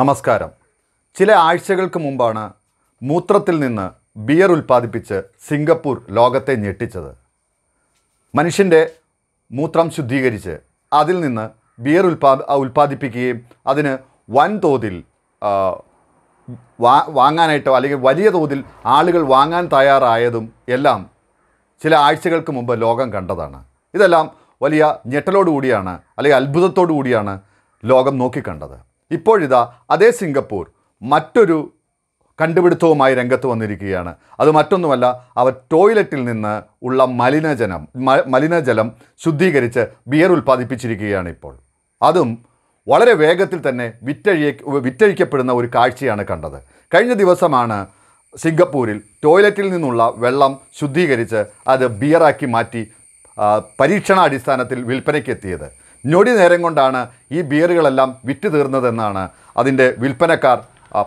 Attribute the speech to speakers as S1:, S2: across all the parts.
S1: നമസ്കാരം ചില ആഴ്ചകൾക്ക് മുമ്പാണ് മൂത്രത്തിൽ നിന്ന് ബിയർ ഉൽപ്പാദിപ്പിച്ച് സിംഗപ്പൂർ ലോകത്തെ ഞെട്ടിച്ചത് മനുഷ്യൻ്റെ മൂത്രം ശുദ്ധീകരിച്ച് അതിൽ നിന്ന് ബിയർ ഉൽപാ ഉൽപ്പാദിപ്പിക്കുകയും അതിന് വൻതോതിൽ വാ വാങ്ങാനായിട്ടോ അല്ലെങ്കിൽ വലിയ തോതിൽ ആളുകൾ വാങ്ങാൻ തയ്യാറായതും എല്ലാം ചില ആഴ്ചകൾക്ക് മുമ്പ് ലോകം കണ്ടതാണ് ഇതെല്ലാം വലിയ ഞെട്ടലോടുകൂടിയാണ് അല്ലെങ്കിൽ അത്ഭുതത്തോടു കൂടിയാണ് ലോകം നോക്കിക്കണ്ടത് ഇപ്പോഴിതാ അതേ സിംഗപ്പൂർ മറ്റൊരു കണ്ടുപിടുത്തവുമായി രംഗത്ത് വന്നിരിക്കുകയാണ് അത് മറ്റൊന്നുമല്ല അവർ ടോയ്ലറ്റിൽ നിന്ന് ഉള്ള മ മലിനജലം ശുദ്ധീകരിച്ച് ബിയർ ഉൽപ്പാദിപ്പിച്ചിരിക്കുകയാണ് ഇപ്പോൾ അതും വളരെ വേഗത്തിൽ തന്നെ വിറ്റഴിയ വിറ്റഴിക്കപ്പെടുന്ന ഒരു കാഴ്ചയാണ് കണ്ടത് കഴിഞ്ഞ ദിവസമാണ് സിംഗപ്പൂരിൽ ടോയ്ലറ്റിൽ നിന്നുള്ള വെള്ളം ശുദ്ധീകരിച്ച് അത് ബിയറാക്കി മാറ്റി പരീക്ഷണാടിസ്ഥാനത്തിൽ വിൽപ്പനയ്ക്കെത്തിയത് ഞൊടി നേരം കൊണ്ടാണ് ഈ ബിയറുകളെല്ലാം വിറ്റ് തീർന്നതെന്നാണ് അതിൻ്റെ വിൽപ്പനക്കാർ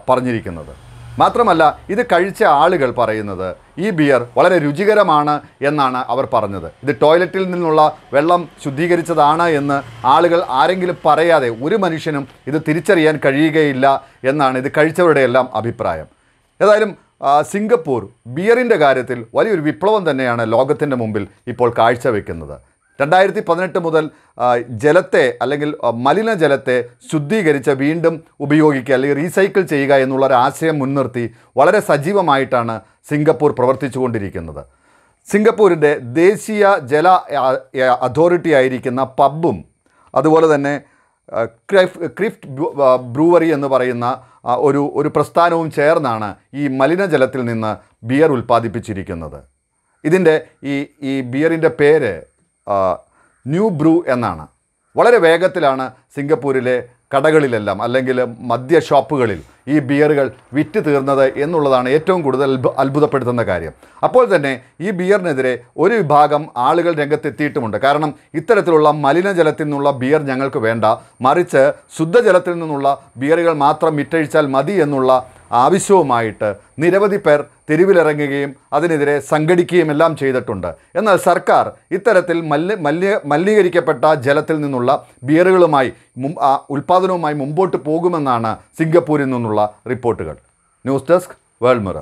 S1: പറഞ്ഞിരിക്കുന്നത് മാത്രമല്ല ഇത് കഴിച്ച ആളുകൾ പറയുന്നത് ഈ ബിയർ വളരെ രുചികരമാണ് എന്നാണ് അവർ പറഞ്ഞത് ഇത് ടോയ്ലറ്റിൽ നിന്നുള്ള വെള്ളം ശുദ്ധീകരിച്ചതാണ് എന്ന് ആളുകൾ ആരെങ്കിലും പറയാതെ ഒരു മനുഷ്യനും ഇത് തിരിച്ചറിയാൻ കഴിയുകയില്ല എന്നാണ് ഇത് എല്ലാം അഭിപ്രായം ഏതായാലും സിംഗപ്പൂർ ബിയറിൻ്റെ കാര്യത്തിൽ വലിയൊരു വിപ്ലവം തന്നെയാണ് ലോകത്തിൻ്റെ മുമ്പിൽ ഇപ്പോൾ കാഴ്ചവെക്കുന്നത് രണ്ടായിരത്തി പതിനെട്ട് മുതൽ ജലത്തെ അല്ലെങ്കിൽ മലിനജലത്തെ ശുദ്ധീകരിച്ച് വീണ്ടും ഉപയോഗിക്കുക അല്ലെങ്കിൽ റീസൈക്കിൾ ചെയ്യുക എന്നുള്ള ഒരു ആശയം മുൻനിർത്തി വളരെ സജീവമായിട്ടാണ് സിംഗപ്പൂർ പ്രവർത്തിച്ചുകൊണ്ടിരിക്കുന്നത് സിംഗപ്പൂരിൻ്റെ ദേശീയ ജല അതോറിറ്റി ആയിരിക്കുന്ന പബ്ബും അതുപോലെ തന്നെ ക്രിഫ് ക്രിഫ്റ്റ് ബ്രൂവറി എന്ന് പറയുന്ന ഒരു ഒരു പ്രസ്ഥാനവും ചേർന്നാണ് ഈ മലിനജലത്തിൽ നിന്ന് ബിയർ ഉൽപ്പാദിപ്പിച്ചിരിക്കുന്നത് ഇതിൻ്റെ ഈ ഈ ബിയറിൻ്റെ പേര് ന്യൂ ബ്രൂ എന്നാണ് വളരെ വേഗത്തിലാണ് സിംഗപ്പൂരിലെ കടകളിലെല്ലാം അല്ലെങ്കിൽ മദ്യ ഷോപ്പുകളിൽ ഈ ബിയറുകൾ വിറ്റ് തീർന്നത് എന്നുള്ളതാണ് ഏറ്റവും കൂടുതൽ അത്ഭുതപ്പെടുത്തുന്ന കാര്യം അപ്പോൾ തന്നെ ഈ ബിയറിനെതിരെ ഒരു വിഭാഗം ആളുകൾ രംഗത്തെത്തിയിട്ടുമുണ്ട് കാരണം ഇത്തരത്തിലുള്ള മലിനജലത്തിൽ നിന്നുള്ള ബിയർ ഞങ്ങൾക്ക് വേണ്ട മറിച്ച് ശുദ്ധജലത്തിൽ നിന്നുള്ള ബിയറുകൾ മാത്രം വിറ്റഴിച്ചാൽ മതി എന്നുള്ള ആവശ്യവുമായിട്ട് നിരവധി പേർ തെരുവിലിറങ്ങുകയും അതിനെതിരെ സംഘടിക്കുകയും എല്ലാം ചെയ്തിട്ടുണ്ട് എന്നാൽ സർക്കാർ ഇത്തരത്തിൽ മല്യ മലിനീകരിക്കപ്പെട്ട ജലത്തിൽ നിന്നുള്ള ബിയറുകളുമായി ഉൽപ്പാദനവുമായി മുമ്പോട്ട് പോകുമെന്നാണ് സിംഗപ്പൂരിൽ നിന്നുള്ള റിപ്പോർട്ടുകൾ ന്യൂസ് ഡെസ്ക് വേൾഡ് മിറർ